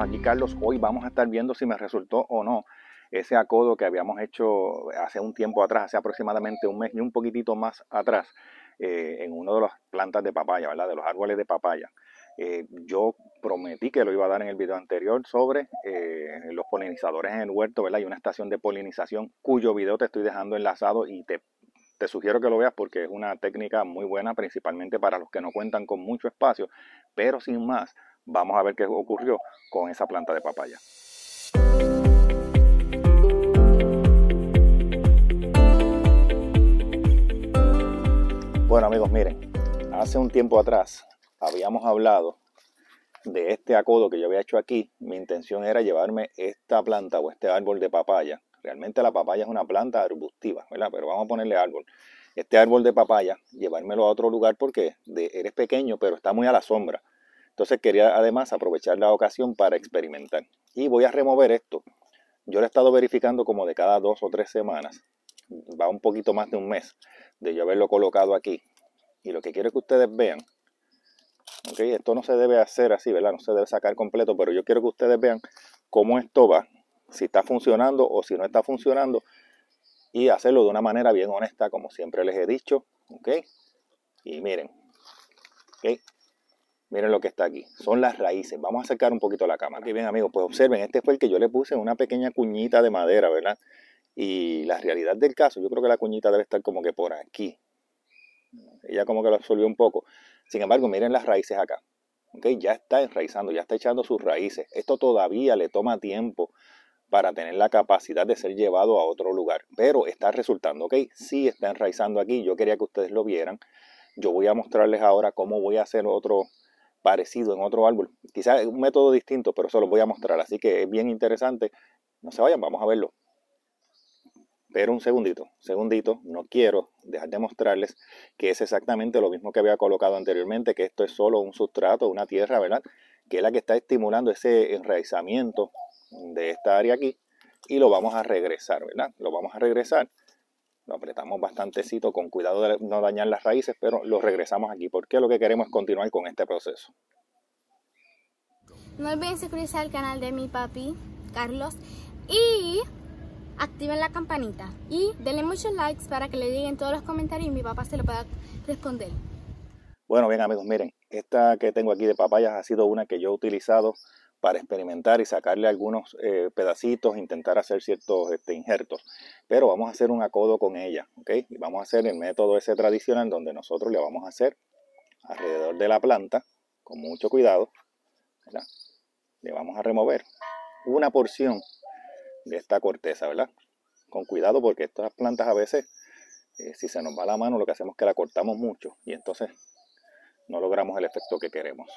aquí Carlos, hoy vamos a estar viendo si me resultó o no ese acodo que habíamos hecho hace un tiempo atrás, hace aproximadamente un mes y un poquitito más atrás, eh, en una de las plantas de papaya, ¿verdad? De los árboles de papaya. Eh, yo prometí que lo iba a dar en el video anterior sobre eh, los polinizadores en el huerto, ¿verdad? Y una estación de polinización cuyo video te estoy dejando enlazado y te sugiero que lo veas porque es una técnica muy buena, principalmente para los que no cuentan con mucho espacio, pero sin más Vamos a ver qué ocurrió con esa planta de papaya. Bueno amigos, miren, hace un tiempo atrás habíamos hablado de este acodo que yo había hecho aquí. Mi intención era llevarme esta planta o este árbol de papaya. Realmente la papaya es una planta arbustiva, ¿verdad? Pero vamos a ponerle árbol. Este árbol de papaya, llevármelo a otro lugar porque eres pequeño, pero está muy a la sombra. Entonces quería además aprovechar la ocasión para experimentar. Y voy a remover esto. Yo lo he estado verificando como de cada dos o tres semanas. Va un poquito más de un mes de yo haberlo colocado aquí. Y lo que quiero que ustedes vean. okay, esto no se debe hacer así, ¿verdad? No se debe sacar completo, pero yo quiero que ustedes vean cómo esto va. Si está funcionando o si no está funcionando. Y hacerlo de una manera bien honesta, como siempre les he dicho. Ok. Y miren. Ok Miren lo que está aquí, son las raíces. Vamos a acercar un poquito la cámara. ¿Qué bien amigos, pues observen, este fue el que yo le puse una pequeña cuñita de madera, ¿verdad? Y la realidad del caso, yo creo que la cuñita debe estar como que por aquí. Ella como que lo absorbió un poco. Sin embargo, miren las raíces acá. ¿okay? Ya está enraizando, ya está echando sus raíces. Esto todavía le toma tiempo para tener la capacidad de ser llevado a otro lugar. Pero está resultando, ¿ok? Sí está enraizando aquí. Yo quería que ustedes lo vieran. Yo voy a mostrarles ahora cómo voy a hacer otro parecido en otro árbol. Quizás un método distinto, pero eso lo voy a mostrar. Así que es bien interesante. No se vayan, vamos a verlo. Pero un segundito, segundito, no quiero dejar de mostrarles que es exactamente lo mismo que había colocado anteriormente, que esto es solo un sustrato, una tierra, ¿verdad? Que es la que está estimulando ese enraizamiento de esta área aquí y lo vamos a regresar, ¿verdad? Lo vamos a regresar lo apretamos bastantecito con cuidado de no dañar las raíces, pero lo regresamos aquí porque lo que queremos es continuar con este proceso. No olviden suscribirse al canal de mi papi, Carlos, y activen la campanita y denle muchos likes para que le lleguen todos los comentarios y mi papá se lo pueda responder. Bueno, bien amigos, miren, esta que tengo aquí de papayas ha sido una que yo he utilizado para experimentar y sacarle algunos eh, pedacitos, intentar hacer ciertos este, injertos. Pero vamos a hacer un acodo con ella, ¿ok? Y vamos a hacer el método ese tradicional donde nosotros le vamos a hacer alrededor de la planta, con mucho cuidado, ¿verdad? Le vamos a remover una porción de esta corteza, ¿verdad? Con cuidado porque estas plantas a veces, eh, si se nos va la mano, lo que hacemos es que la cortamos mucho y entonces no logramos el efecto que queremos.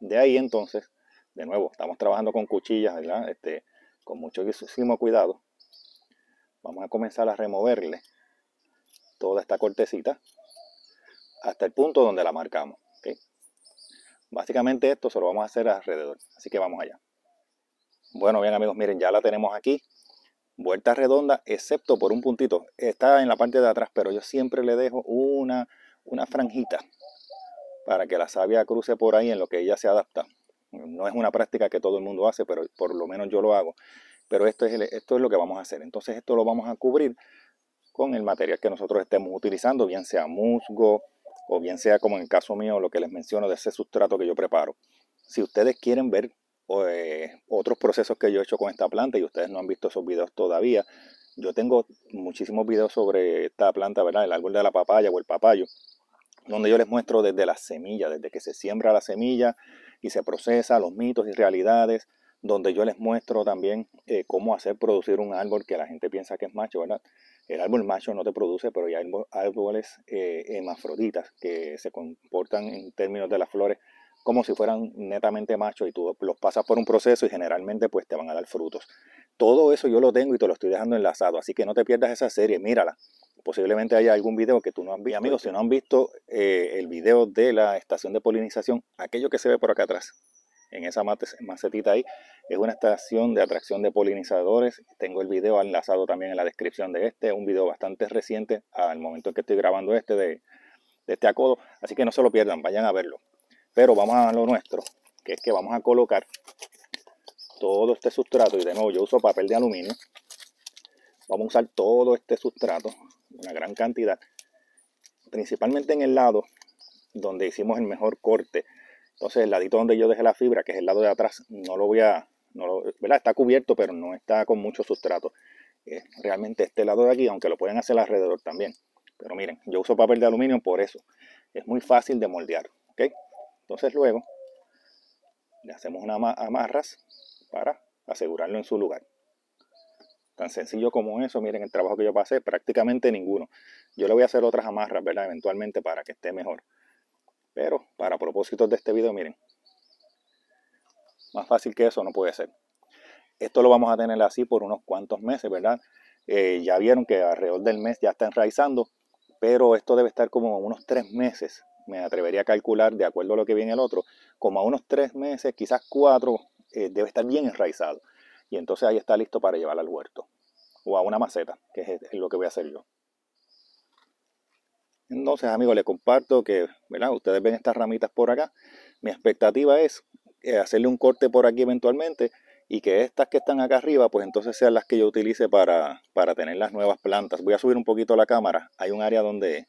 De ahí entonces de nuevo, estamos trabajando con cuchillas, ¿verdad? Este, con muchísimo cuidado. Vamos a comenzar a removerle toda esta cortecita hasta el punto donde la marcamos. Básicamente esto se lo vamos a hacer alrededor, así que vamos allá. Bueno, bien amigos, miren, ya la tenemos aquí. Vuelta redonda, excepto por un puntito. Está en la parte de atrás, pero yo siempre le dejo una, una franjita para que la savia cruce por ahí en lo que ella se adapta. No es una práctica que todo el mundo hace, pero por lo menos yo lo hago. Pero esto es, lo que vamos a hacer. Entonces esto lo vamos a cubrir con el material que nosotros estemos utilizando, bien sea musgo o bien sea como en el caso mío lo que les menciono de ese sustrato que yo preparo. Si ustedes quieren ver eh, otros procesos que yo he hecho con esta planta y ustedes no han visto esos videos todavía, yo tengo muchísimos videos sobre esta planta, ¿verdad? El árbol de la papaya o el papayo, donde yo les muestro desde la semilla, desde que se siembra la semilla y se procesa los mitos y realidades, donde yo les muestro también eh, cómo hacer producir un árbol que la gente piensa que es macho, ¿verdad? El árbol macho no te produce, pero hay árboles eh, hermafroditas que se comportan en términos de las flores como si fueran netamente machos y tú los pasas por un proceso y generalmente pues te van a dar frutos. Todo eso yo lo tengo y te lo estoy dejando enlazado, así que no te pierdas esa serie, mírala. Posiblemente haya algún video que tú no has visto. amigos, si no han visto eh, el video de la estación de polinización, aquello que se ve por acá atrás, en esa macetita ahí. Es una estación de atracción de polinizadores. Tengo el video enlazado también en la descripción de este. Un video bastante reciente al momento en que estoy grabando este de este acodo. Así que no se lo pierdan, vayan a verlo. Pero vamos a lo nuestro, que es que vamos a colocar todo este sustrato, y de nuevo yo uso papel de aluminio, vamos a usar todo este sustrato, una gran cantidad, principalmente en el lado donde hicimos el mejor corte. Entonces el ladito donde yo dejé la fibra, que es el lado de atrás, no lo voy a, Está cubierto, pero no está con mucho sustrato. realmente este lado de aquí, aunque lo pueden hacer alrededor también. Pero miren, yo uso papel de aluminio por eso. Es muy fácil de moldear, ¿ok? Entonces luego le hacemos unas amarras para asegurarlo en su lugar. Tan sencillo como eso, miren el trabajo que yo pasé, prácticamente ninguno. Yo le voy a hacer otras amarras, ¿verdad? Eventualmente para que esté mejor. Pero para propósitos de este video, miren. Más fácil que eso no puede ser. Esto lo vamos a tener así por unos cuantos meses, ¿verdad? Eh, ya vieron que alrededor del mes ya está enraizando, pero esto debe estar como unos tres meses me atrevería a calcular, de acuerdo a lo que viene el otro, como a unos tres meses, quizás cuatro, eh, debe estar bien enraizado. Y entonces ahí está listo para llevar al huerto o a una maceta, que es lo que voy a hacer yo. Entonces, amigos, les comparto que, ¿verdad? Ustedes ven estas ramitas por acá. Mi expectativa es eh, hacerle un corte por aquí eventualmente y que estas que están acá arriba, pues entonces sean las que yo utilice para, para tener las nuevas plantas. Voy a subir un poquito la cámara. Hay un área donde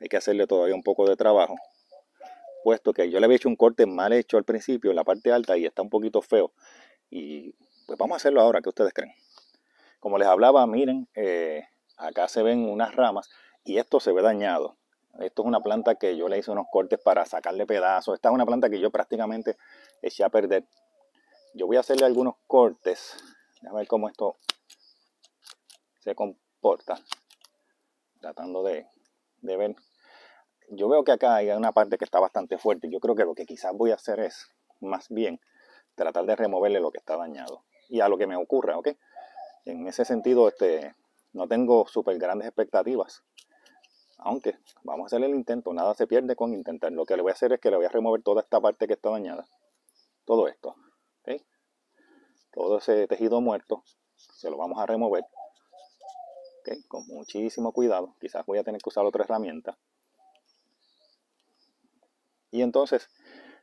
hay que hacerle todavía un poco de trabajo, puesto que yo le había hecho un corte mal hecho al principio en la parte alta y está un poquito feo. Y pues vamos a hacerlo ahora, ¿qué ustedes creen? Como les hablaba, miren, eh, acá se ven unas ramas y esto se ve dañado. Esto es una planta que yo le hice unos cortes para sacarle pedazos. Esta es una planta que yo prácticamente eché a perder. Yo voy a hacerle algunos cortes. A ver cómo esto se comporta. Tratando de, de ver yo veo que acá hay una parte que está bastante fuerte. Yo creo que lo que quizás voy a hacer es, más bien, tratar de removerle lo que está dañado y a lo que me ocurra, ¿ok? En ese sentido, este, no tengo súper grandes expectativas. Aunque vamos a hacer el intento, nada se pierde con intentar. Lo que le voy a hacer es que le voy a remover toda esta parte que está dañada. Todo esto, ¿ok? Todo ese tejido muerto, se lo vamos a remover. ¿okay? Con muchísimo cuidado. Quizás voy a tener que usar otra herramienta. Y entonces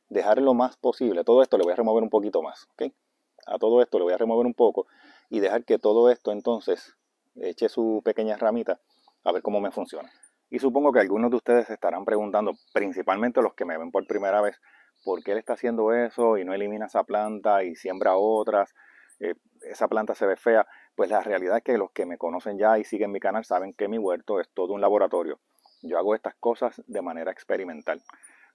dejar lo más posible. Todo esto le voy a remover un poquito más. ¿okay? A todo esto le voy a remover un poco y dejar que todo esto entonces eche su pequeña ramita a ver cómo me funciona. Y supongo que algunos de ustedes estarán preguntando, principalmente los que me ven por primera vez, por qué él está haciendo eso y no elimina esa planta y siembra otras. Eh, esa planta se ve fea. Pues la realidad es que los que me conocen ya y siguen mi canal saben que mi huerto es todo un laboratorio. Yo hago estas cosas de manera experimental.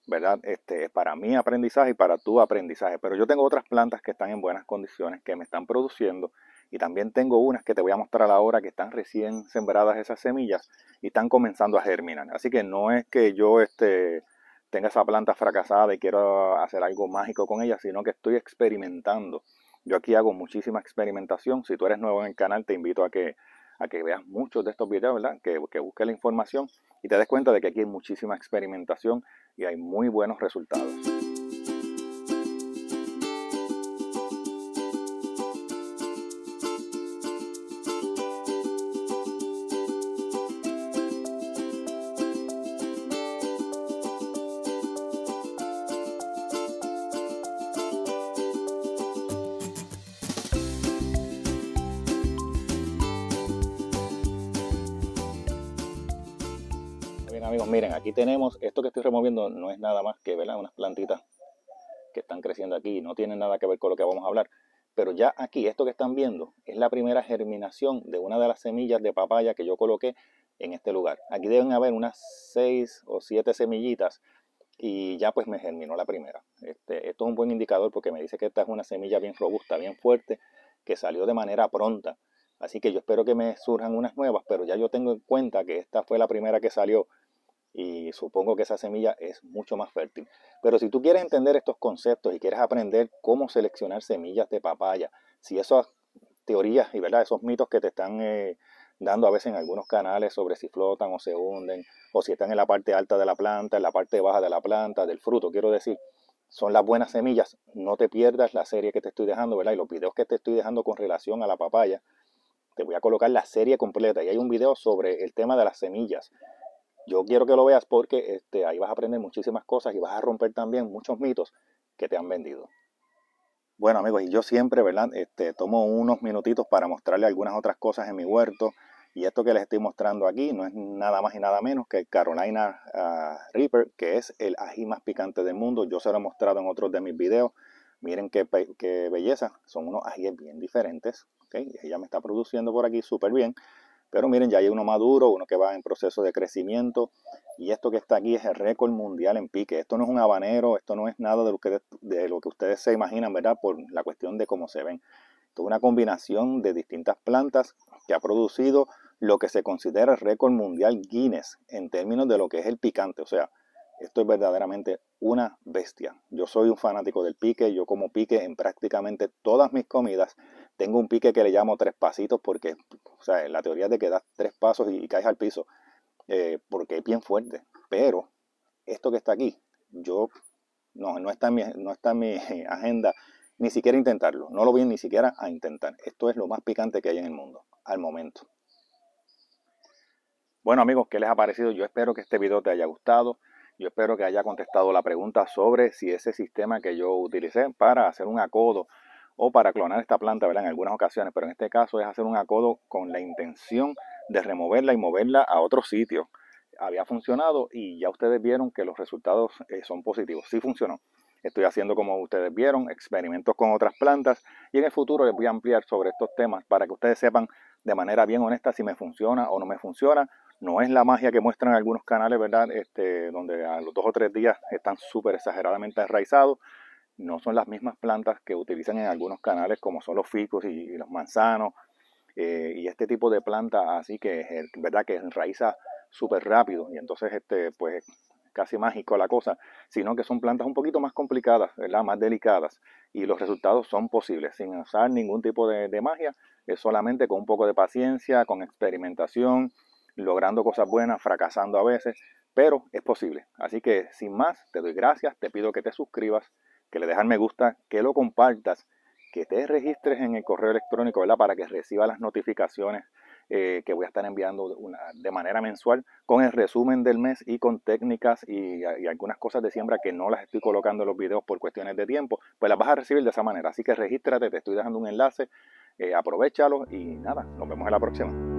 ¿verdad? Este, es para mi aprendizaje y para tu aprendizaje. Pero yo tengo otras plantas que están en buenas condiciones, que me están produciendo. Y también tengo unas que te voy a mostrar ahora que están recién sembradas esas semillas y están comenzando a germinar. Así que no es que yo este, tenga esa planta fracasada y quiero hacer algo mágico con ella, sino que estoy experimentando. Yo aquí hago muchísima experimentación. Si tú eres nuevo en el canal, te invito a que que veas muchos de estos videos, ¿verdad? Que, que busques la información y te des cuenta de que aquí hay muchísima experimentación y hay muy buenos resultados. amigos, miren, aquí tenemos, esto que estoy removiendo no es nada más que ¿verdad? unas plantitas que están creciendo aquí, no tienen nada que ver con lo que vamos a hablar. Pero ya aquí, esto que están viendo, es la primera germinación de una de las semillas de papaya que yo coloqué en este lugar. Aquí deben haber unas 6 o 7 semillitas y ya pues me germinó la primera. Este, esto es un buen indicador porque me dice que esta es una semilla bien robusta, bien fuerte, que salió de manera pronta. Así que yo espero que me surjan unas nuevas, pero ya yo tengo en cuenta que esta fue la primera que salió y supongo que esa semilla es mucho más fértil. Pero si tú quieres entender estos conceptos y quieres aprender cómo seleccionar semillas de papaya, si esas teorías y verdad, esos mitos que te están eh, dando a veces en algunos canales sobre si flotan o se hunden, o si están en la parte alta de la planta, en la parte baja de la planta, del fruto, quiero decir, son las buenas semillas. No te pierdas la serie que te estoy dejando, ¿verdad? Y los videos que te estoy dejando con relación a la papaya. Te voy a colocar la serie completa y hay un video sobre el tema de las semillas yo quiero que lo veas porque este, ahí vas a aprender muchísimas cosas y vas a romper también muchos mitos que te han vendido. Bueno amigos, y yo siempre, ¿verdad? Este, tomo unos minutitos para mostrarle algunas otras cosas en mi huerto. Y esto que les estoy mostrando aquí no es nada más y nada menos que Carolina ah, Reaper, que es el ají más picante del mundo. Yo se lo he mostrado en otros de mis videos. Miren qué, belleza, son unos ajíes bien diferentes. Ella me está produciendo por aquí súper bien. Pero miren, ya hay uno maduro, uno que va en proceso de crecimiento. Y esto que está aquí es el récord mundial en pique. Esto no es un habanero, esto no es nada de lo que, de lo que ustedes se imaginan, ¿verdad? Por la cuestión de cómo se ven. Esto es una combinación de distintas plantas que ha producido lo que se considera el récord mundial Guinness en términos de lo que es el picante. O sea, esto es verdaderamente una bestia. Yo soy un fanático del pique, yo como pique en prácticamente todas mis comidas tengo un pique que le llamo tres pasitos porque, o sea, la teoría es de que das tres pasos y, caes al piso, eh, porque es bien fuerte. Pero esto que está aquí, yo no, no está mi, no está en mi agenda ni siquiera intentarlo. No lo voy ni siquiera a intentar. Esto es lo más picante que hay en el mundo, al momento. Bueno amigos, ¿qué les ha parecido? Yo espero que este video te haya gustado. Yo espero que haya contestado la pregunta sobre si ese sistema que yo utilicé para hacer un acodo o para clonar esta planta ¿verdad? en algunas ocasiones, pero en este caso es hacer un acodo con la intención de removerla y moverla a otro sitio. Había funcionado y ya ustedes vieron que los resultados eh, son positivos. Sí funcionó. Estoy haciendo, como ustedes vieron, experimentos con otras plantas y en el futuro les voy a ampliar sobre estos temas para que ustedes sepan de manera bien honesta si me funciona o no me funciona. No es la magia que muestran algunos canales, ¿verdad? Este, donde a los dos o tres días están súper exageradamente enraizados no son las mismas plantas que utilizan en algunos canales como son los ficus y, los manzanos eh, y este tipo de planta así que es verdad que enraiza súper rápido y entonces este pues casi mágico la cosa, sino que son plantas un poquito más complicadas, ¿verdad? más delicadas y los resultados son posibles sin usar ningún tipo de, de magia, es solamente con un poco de paciencia, con experimentación, logrando cosas buenas, fracasando a veces, pero es posible. Así que sin más, te doy gracias, te pido que te suscribas que le dejan me gusta, que lo compartas, que te registres en el correo electrónico, ¿verdad? Para que reciba las notificaciones eh, que voy a estar enviando de manera mensual con el resumen del mes y con técnicas y, algunas cosas de siembra que no las estoy colocando en los videos por cuestiones de tiempo, pues las vas a recibir de esa manera. Así que regístrate, te estoy dejando un enlace, eh, aprovechalo y nada, nos vemos en la próxima.